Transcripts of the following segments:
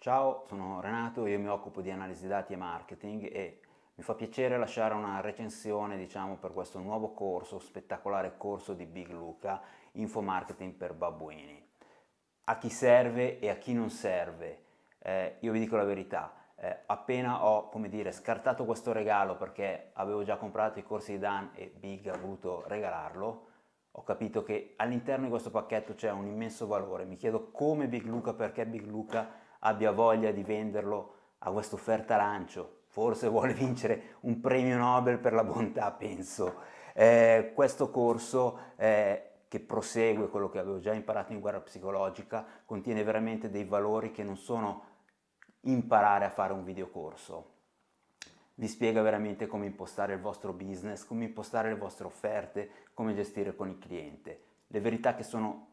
Ciao, sono Renato, io mi occupo di analisi dati e marketing e mi fa piacere lasciare una recensione diciamo, per questo nuovo corso, spettacolare corso di Big Luca, Info Marketing per Babbuini. A chi serve e a chi non serve? Eh, io vi dico la verità, eh, appena ho come dire, scartato questo regalo perché avevo già comprato i corsi di Dan e Big ha voluto regalarlo, ho capito che all'interno di questo pacchetto c'è un immenso valore. Mi chiedo come Big Luca, perché Big Luca abbia voglia di venderlo a questo arancio, forse vuole vincere un premio Nobel per la bontà, penso. Eh, questo corso eh, che prosegue quello che avevo già imparato in guerra psicologica contiene veramente dei valori che non sono imparare a fare un videocorso. Vi spiega veramente come impostare il vostro business, come impostare le vostre offerte, come gestire con il cliente. Le verità che sono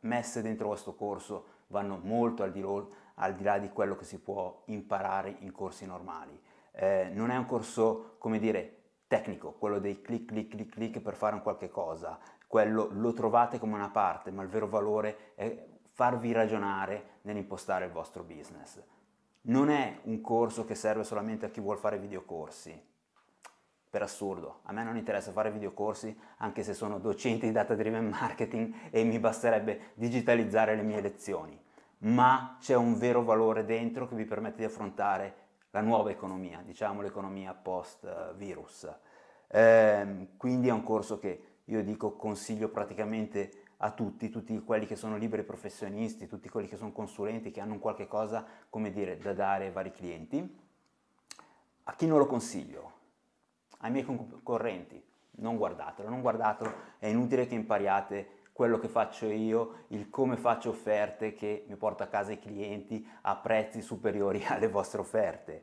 messe dentro questo corso vanno molto al di, lo, al di là di quello che si può imparare in corsi normali. Eh, non è un corso, come dire, tecnico, quello dei click, click, click, click per fare un qualche cosa, quello lo trovate come una parte, ma il vero valore è farvi ragionare nell'impostare il vostro business. Non è un corso che serve solamente a chi vuole fare videocorsi, per assurdo. A me non interessa fare videocorsi, anche se sono docente di data driven marketing e mi basterebbe digitalizzare le mie lezioni ma c'è un vero valore dentro che vi permette di affrontare la nuova economia, diciamo l'economia post-virus. Eh, quindi è un corso che io dico consiglio praticamente a tutti, tutti quelli che sono liberi professionisti, tutti quelli che sono consulenti, che hanno un qualche cosa, come dire, da dare ai vari clienti. A chi non lo consiglio? Ai miei concorrenti, non guardatelo, non guardatelo, è inutile che impariate quello che faccio io, il come faccio offerte che mi porto a casa i clienti a prezzi superiori alle vostre offerte.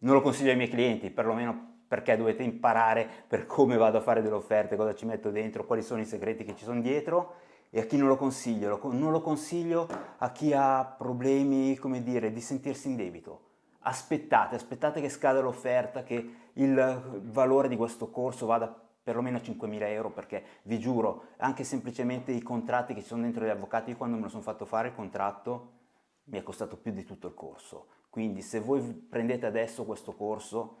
Non lo consiglio ai miei clienti, perlomeno perché dovete imparare per come vado a fare delle offerte, cosa ci metto dentro, quali sono i segreti che ci sono dietro e a chi non lo consiglio, non lo consiglio a chi ha problemi, come dire, di sentirsi in debito aspettate, aspettate che scada l'offerta, che il valore di questo corso vada perlomeno 5.000 euro perché vi giuro, anche semplicemente i contratti che ci sono dentro gli avvocati, io quando me lo sono fatto fare il contratto mi è costato più di tutto il corso. Quindi se voi prendete adesso questo corso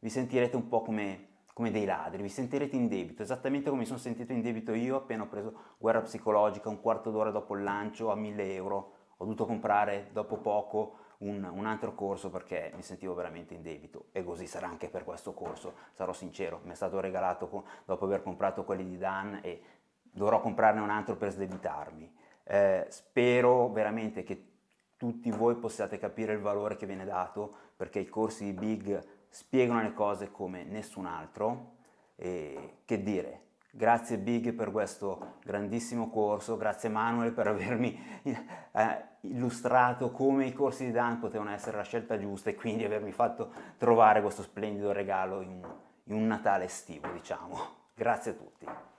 vi sentirete un po' come, come dei ladri, vi sentirete in debito, esattamente come mi sono sentito in debito io appena ho preso guerra psicologica un quarto d'ora dopo il lancio a 1.000 euro ho dovuto comprare dopo poco un, un, altro corso perché mi sentivo veramente in debito e così sarà anche per questo corso, sarò sincero, mi è stato regalato con, dopo aver comprato quelli di Dan e dovrò comprarne un altro per sdebitarmi. Eh, spero veramente che tutti voi possiate capire il valore che viene dato perché i corsi di Big spiegano le cose come nessun altro e che dire, Grazie Big per questo grandissimo corso, grazie Manuel per avermi eh, illustrato come i corsi di Dan potevano essere la scelta giusta e quindi avermi fatto trovare questo splendido regalo in, in un Natale estivo, diciamo. Grazie a tutti.